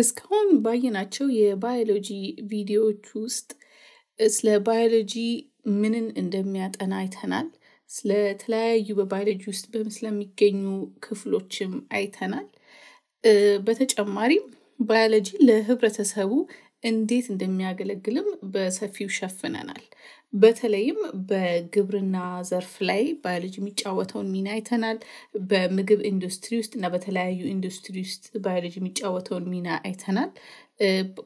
እስካሁን ባየናቸው የባዮሎጂ ቪዲዮዎች ውስጥ ስለ ባዮሎጂ ምንን እንደሚያጠና አይተናል። ስለተለያዩ በባዮሎጂ ውስጥ ስለሚገኙ ክፍሎችም አይተናል። በተጨማሪም ባዮሎጂ ለህብረተሰቡ እንዴት እንደሚያገለግልም በሰፊው ሸፍነናል። በተለይም በግብርና ዘርፍ ላይ ባዮሎጂ የሚጫወተውን ሚና አይተናል። በምግብ ኢንዱስትሪ ውስጥ እና በተለያዩ ኢንዱስትሪ ውስጥ ባዮሎጂ የሚጫወተውን ሚና አይተናል።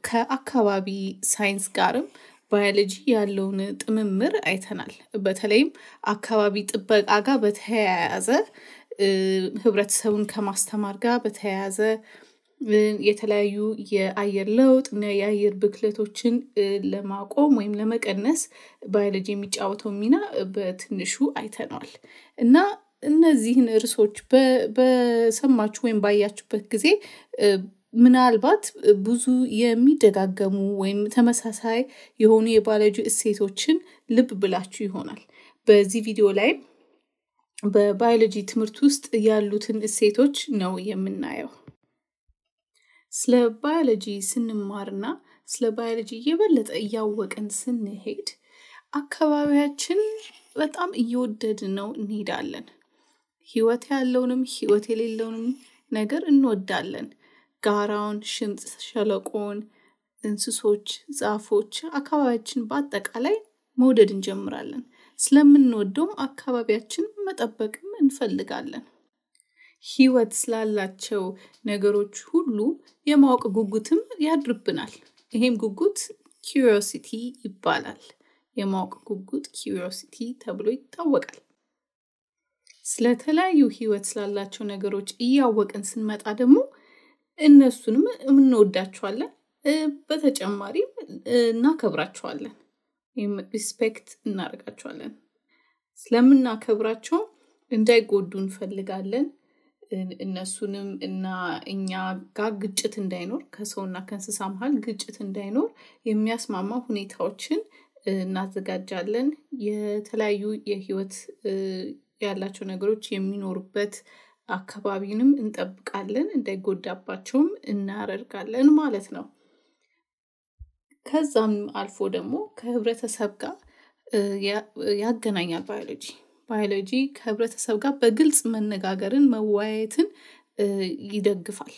ከአካባቢ ሳይንስ ጋርም ባዮሎጂ ያለውን ጥምምር አይተናል። በተለይም አካባቢ ጥበቃ ጋር በተያያዘ ህብረተሰቡን ከማስተማር ጋር በተያያዘ የተለያዩ የአየር ለውጥ እና የአየር ብክለቶችን ለማቆም ወይም ለመቀነስ ባዮሎጂ የሚጫወተው ሚና በትንሹ አይተነዋል እና እነዚህን ርዕሶች በሰማችሁ ወይም ባያችሁበት ጊዜ ምናልባት ብዙ የሚደጋገሙ ወይም ተመሳሳይ የሆኑ የባዮሎጂ እሴቶችን ልብ ብላችሁ ይሆናል። በዚህ ቪዲዮ ላይ በባዮሎጂ ትምህርት ውስጥ ያሉትን እሴቶች ነው የምናየው። ስለ ባዮሎጂ ስንማርና ስለ ባዮሎጂ እየበለጠ እያወቅን ስንሄድ አካባቢያችን በጣም እየወደድ ነው እንሄዳለን። ህይወት ያለውንም ህይወት የሌለውንም ነገር እንወዳለን። ጋራውን፣ ሽንጥ፣ ሸለቆውን፣ እንስሶች፣ ዛፎች፣ አካባቢያችን በአጠቃላይ መውደድ እንጀምራለን። ስለምንወደውም አካባቢያችን መጠበቅም እንፈልጋለን። ህይወት ስላላቸው ነገሮች ሁሉ የማወቅ ጉጉትም ያድርብናል። ይሄም ጉጉት ኪሪዮሲቲ ይባላል። የማወቅ ጉጉት ኪሪዮሲቲ ተብሎ ይታወቃል። ስለተለያዩ ህይወት ስላላቸው ነገሮች እያወቅን ስንመጣ ደግሞ እነሱንም እንወዳቸዋለን፣ በተጨማሪም እናከብራቸዋለን፣ ወይም ሪስፔክት እናደርጋቸዋለን። ስለምናከብራቸው እንዳይጎዱ እንፈልጋለን። እነሱንም እና እኛ ጋር ግጭት እንዳይኖር ከሰውና ከእንስሳ መሀል ግጭት እንዳይኖር የሚያስማማ ሁኔታዎችን እናዘጋጃለን። የተለያዩ የህይወት ያላቸው ነገሮች የሚኖሩበት አካባቢንም እንጠብቃለን እንዳይጎዳባቸውም እናደርጋለን ማለት ነው። ከዛም አልፎ ደግሞ ከህብረተሰብ ጋር ያገናኛል ባዮሎጂ ባዮሎጂ ከህብረተሰብ ጋር በግልጽ መነጋገርን መወያየትን ይደግፋል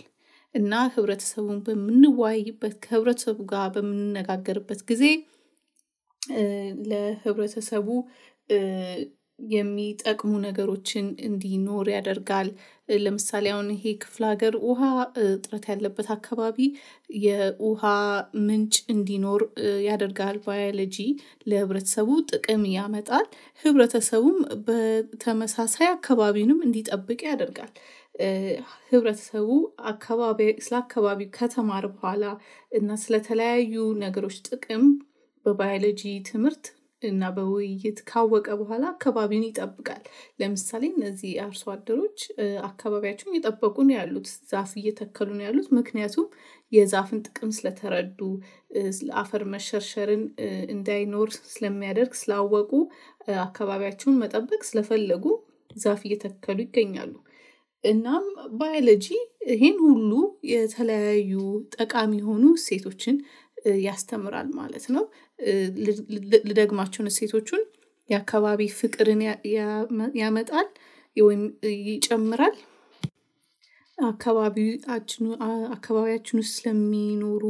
እና ህብረተሰቡን በምንወያይበት ከህብረተሰቡ ጋር በምንነጋገርበት ጊዜ ለህብረተሰቡ የሚጠቅሙ ነገሮችን እንዲኖር ያደርጋል። ለምሳሌ አሁን ይሄ ክፍለ ሀገር ውሃ እጥረት ያለበት አካባቢ የውሃ ምንጭ እንዲኖር ያደርጋል። ባዮሎጂ ለህብረተሰቡ ጥቅም ያመጣል። ህብረተሰቡም በተመሳሳይ አካባቢውንም እንዲጠብቅ ያደርጋል። ህብረተሰቡ አካባቢ ስለ አካባቢው ከተማረ በኋላ እና ስለተለያዩ ነገሮች ጥቅም በባዮሎጂ ትምህርት እና በውይይት ካወቀ በኋላ አካባቢውን ይጠብቃል። ለምሳሌ እነዚህ አርሶ አደሮች አካባቢያቸውን እየጠበቁ ነው ያሉት፣ ዛፍ እየተከሉ ነው ያሉት። ምክንያቱም የዛፍን ጥቅም ስለተረዱ፣ አፈር መሸርሸርን እንዳይኖር ስለሚያደርግ ስላወቁ፣ አካባቢያቸውን መጠበቅ ስለፈለጉ ዛፍ እየተከሉ ይገኛሉ። እናም ባዮሎጂ ይህን ሁሉ የተለያዩ ጠቃሚ የሆኑ እሴቶችን ያስተምራል ማለት ነው ልደግማቸውን እሴቶቹን የአካባቢ ፍቅርን ያመጣል ወይም ይጨምራል አካባቢያችን ውስጥ ስለሚኖሩ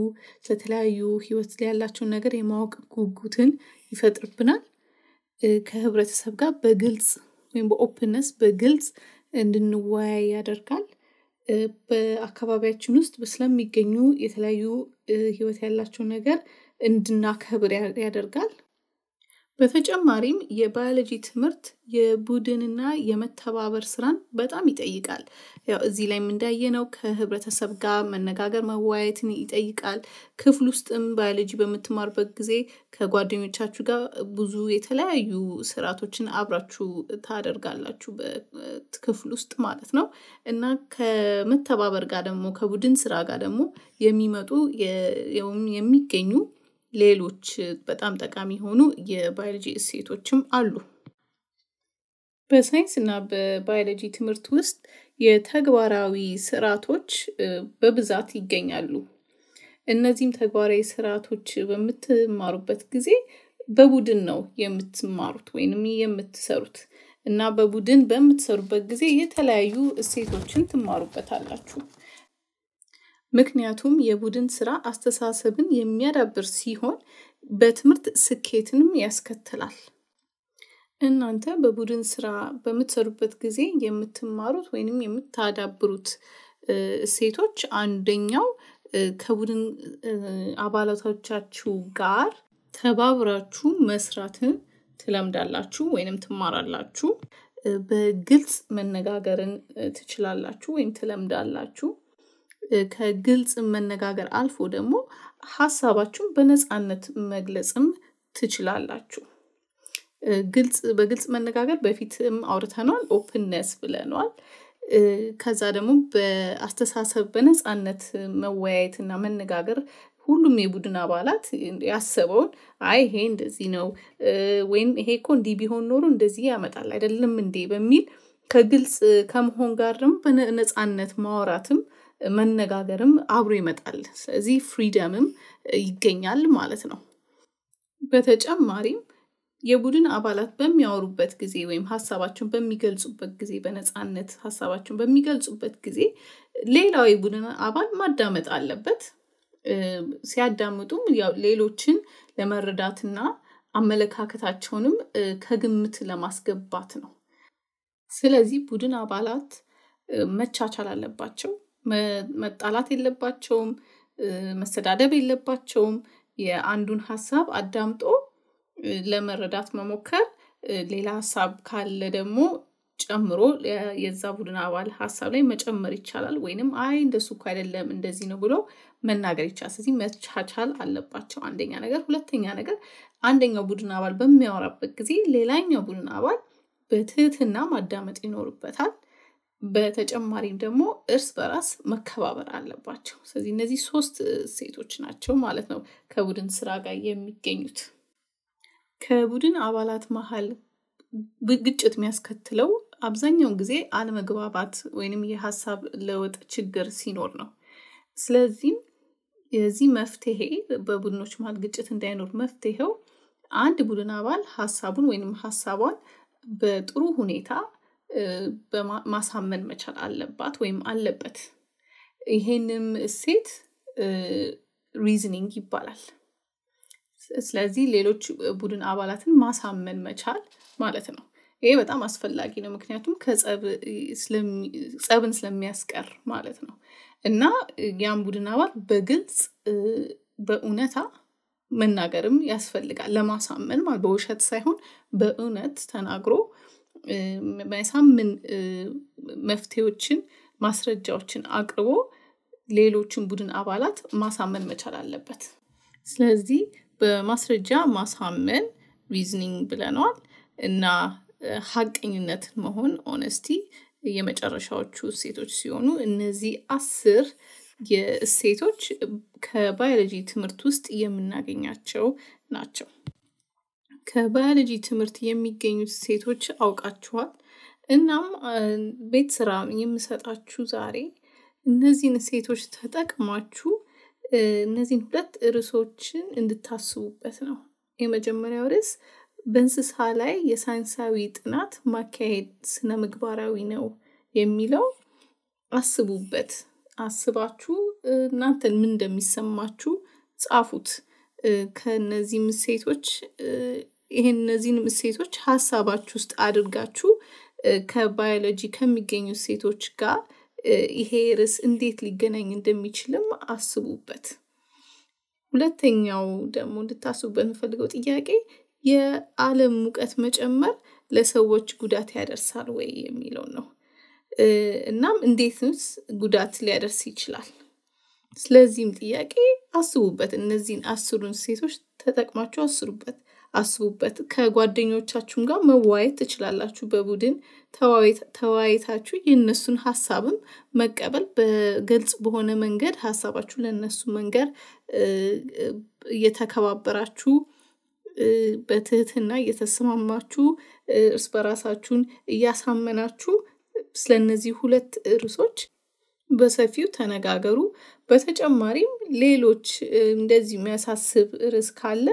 ስለተለያዩ ህይወት ላይ ያላቸውን ነገር የማወቅ ጉጉትን ይፈጥርብናል ከህብረተሰብ ጋር በግልጽ ወይም በኦፕነስ በግልጽ እንድንወያይ ያደርጋል በአካባቢያችን ውስጥ ስለሚገኙ የተለያዩ ህይወት ያላቸው ነገር እንድናከብር ያደርጋል። በተጨማሪም የባዮሎጂ ትምህርት የቡድንና የመተባበር ስራን በጣም ይጠይቃል። ያው እዚህ ላይም እንዳየነው ከህብረተሰብ ጋር መነጋገር መወያየትን ይጠይቃል። ክፍል ውስጥም ባዮሎጂ በምትማርበት ጊዜ ከጓደኞቻችሁ ጋር ብዙ የተለያዩ ስርዓቶችን አብራችሁ ታደርጋላችሁ ክፍል ውስጥ ማለት ነው እና ከመተባበር ጋር ደግሞ ከቡድን ስራ ጋር ደግሞ የሚመጡ የሚገኙ ሌሎች በጣም ጠቃሚ የሆኑ የባዮሎጂ እሴቶችም አሉ። በሳይንስ እና በባዮሎጂ ትምህርት ውስጥ የተግባራዊ ስርዓቶች በብዛት ይገኛሉ። እነዚህም ተግባራዊ ስርዓቶች በምትማሩበት ጊዜ በቡድን ነው የምትማሩት ወይንም የምትሰሩት። እና በቡድን በምትሰሩበት ጊዜ የተለያዩ እሴቶችን ትማሩበታላችሁ። ምክንያቱም የቡድን ስራ አስተሳሰብን የሚያዳብር ሲሆን በትምህርት ስኬትንም ያስከትላል። እናንተ በቡድን ስራ በምትሰሩበት ጊዜ የምትማሩት ወይንም የምታዳብሩት እሴቶች አንደኛው ከቡድን አባላቶቻችሁ ጋር ተባብራችሁ መስራትን ትለምዳላችሁ ወይንም ትማራላችሁ። በግልጽ መነጋገርን ትችላላችሁ ወይም ትለምዳላችሁ። ከግልጽ መነጋገር አልፎ ደግሞ ሀሳባችሁን በነፃነት መግለጽም ትችላላችሁ። ግልጽ በግልጽ መነጋገር በፊትም አውርተኗል፣ ኦፕንነስ ብለኗል። ከዛ ደግሞ በአስተሳሰብ በነፃነት መወያየትና መነጋገር ሁሉም የቡድን አባላት ያሰበውን አይ ይሄ እንደዚህ ነው ወይም ይሄ እኮ እንዲህ ቢሆን ኖሮ እንደዚህ ያመጣል አይደለም እንዴ በሚል ከግልጽ ከመሆን ጋርም በነፃነት ማውራትም መነጋገርም አብሮ ይመጣል። ስለዚህ ፍሪደምም ይገኛል ማለት ነው። በተጨማሪም የቡድን አባላት በሚያወሩበት ጊዜ ወይም ሀሳባቸውን በሚገልጹበት ጊዜ በነፃነት ሀሳባቸውን በሚገልጹበት ጊዜ ሌላው የቡድን አባል ማዳመጥ አለበት። ሲያዳምጡም ሌሎችን ለመረዳትና አመለካከታቸውንም ከግምት ለማስገባት ነው። ስለዚህ ቡድን አባላት መቻቻል አለባቸው። መጣላት የለባቸውም፣ መሰዳደብ የለባቸውም። የአንዱን ሀሳብ አዳምጦ ለመረዳት መሞከር፣ ሌላ ሀሳብ ካለ ደግሞ ጨምሮ የዛ ቡድን አባል ሀሳብ ላይ መጨመር ይቻላል ወይንም አይ እንደሱ እኮ አይደለም እንደዚህ ነው ብሎ መናገር ይቻላል። ስለዚህ መቻቻል አለባቸው አንደኛ ነገር። ሁለተኛ ነገር አንደኛው ቡድን አባል በሚያወራበት ጊዜ ሌላኛው ቡድን አባል በትህትና ማዳመጥ ይኖርበታል። በተጨማሪም ደግሞ እርስ በራስ መከባበር አለባቸው። ስለዚህ እነዚህ ሶስት ሴቶች ናቸው ማለት ነው ከቡድን ስራ ጋር የሚገኙት። ከቡድን አባላት መሀል ግጭት የሚያስከትለው አብዛኛውን ጊዜ አለመግባባት ወይንም የሀሳብ ለውጥ ችግር ሲኖር ነው። ስለዚህም የዚህ መፍትሄ በቡድኖች መሀል ግጭት እንዳይኖር መፍትሄው አንድ ቡድን አባል ሀሳቡን ወይንም ሀሳቧን በጥሩ ሁኔታ ማሳመን መቻል አለባት ወይም አለበት። ይሄንም እሴት ሪዝኒንግ ይባላል። ስለዚህ ሌሎች ቡድን አባላትን ማሳመን መቻል ማለት ነው። ይሄ በጣም አስፈላጊ ነው። ምክንያቱም ጸብን ስለሚያስቀር ማለት ነው እና ያን ቡድን አባል በግልጽ በእውነታ መናገርም ያስፈልጋል። ለማሳመን ማለት በውሸት ሳይሆን በእውነት ተናግሮ መሳምን መፍትሄዎችን፣ ማስረጃዎችን አቅርቦ ሌሎችን ቡድን አባላት ማሳመን መቻል አለበት። ስለዚህ በማስረጃ ማሳመን ሪዝኒንግ ብለነዋል እና ሀቀኝነትን መሆን ኦነስቲ የመጨረሻዎቹ እሴቶች ሲሆኑ እነዚህ አስር የእሴቶች ከባዮሎጂ ትምህርት ውስጥ የምናገኛቸው ናቸው። ከባዮሎጂ ትምህርት የሚገኙት እሴቶች አውቃችኋል። እናም ቤት ስራ የምሰጣችሁ ዛሬ እነዚህን እሴቶች ተጠቅማችሁ እነዚህን ሁለት ርዕሶችን እንድታስቡበት ነው። የመጀመሪያው ርዕስ በእንስሳ ላይ የሳይንሳዊ ጥናት ማካሄድ ስነ ምግባራዊ ነው የሚለው አስቡበት። አስባችሁ እናንተን ምን እንደሚሰማችሁ ጻፉት። ከነዚህ ምሴቶች ይህን እነዚህን ምሴቶች ሀሳባችሁ ውስጥ አድርጋችሁ ከባዮሎጂ ከሚገኙ ሴቶች ጋር ይሄ ርዕስ እንዴት ሊገናኝ እንደሚችልም አስቡበት። ሁለተኛው ደግሞ እንድታስቡበት የምፈልገው ጥያቄ የዓለም ሙቀት መጨመር ለሰዎች ጉዳት ያደርሳል ወይ የሚለው ነው። እናም እንዴትስ ጉዳት ሊያደርስ ይችላል? ስለዚህም ጥያቄ አስቡበት። እነዚህን አስሩን ሴቶች ተጠቅማችሁ አስሩበት አስቡበት። ከጓደኞቻችሁም ጋር መዋየት ትችላላችሁ። በቡድን ተወያይታችሁ የእነሱን ሀሳብም መቀበል፣ በግልጽ በሆነ መንገድ ሀሳባችሁ ለእነሱ መንገር እየተከባበራችሁ በትህትና እየተስማማችሁ እርስ በራሳችሁን እያሳመናችሁ ስለ እነዚህ ሁለት ርዕሶች በሰፊው ተነጋገሩ። በተጨማሪም ሌሎች እንደዚህ የሚያሳስብ ርዕስ ካለ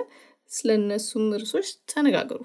ስለነሱም ርዕሶች ተነጋገሩ።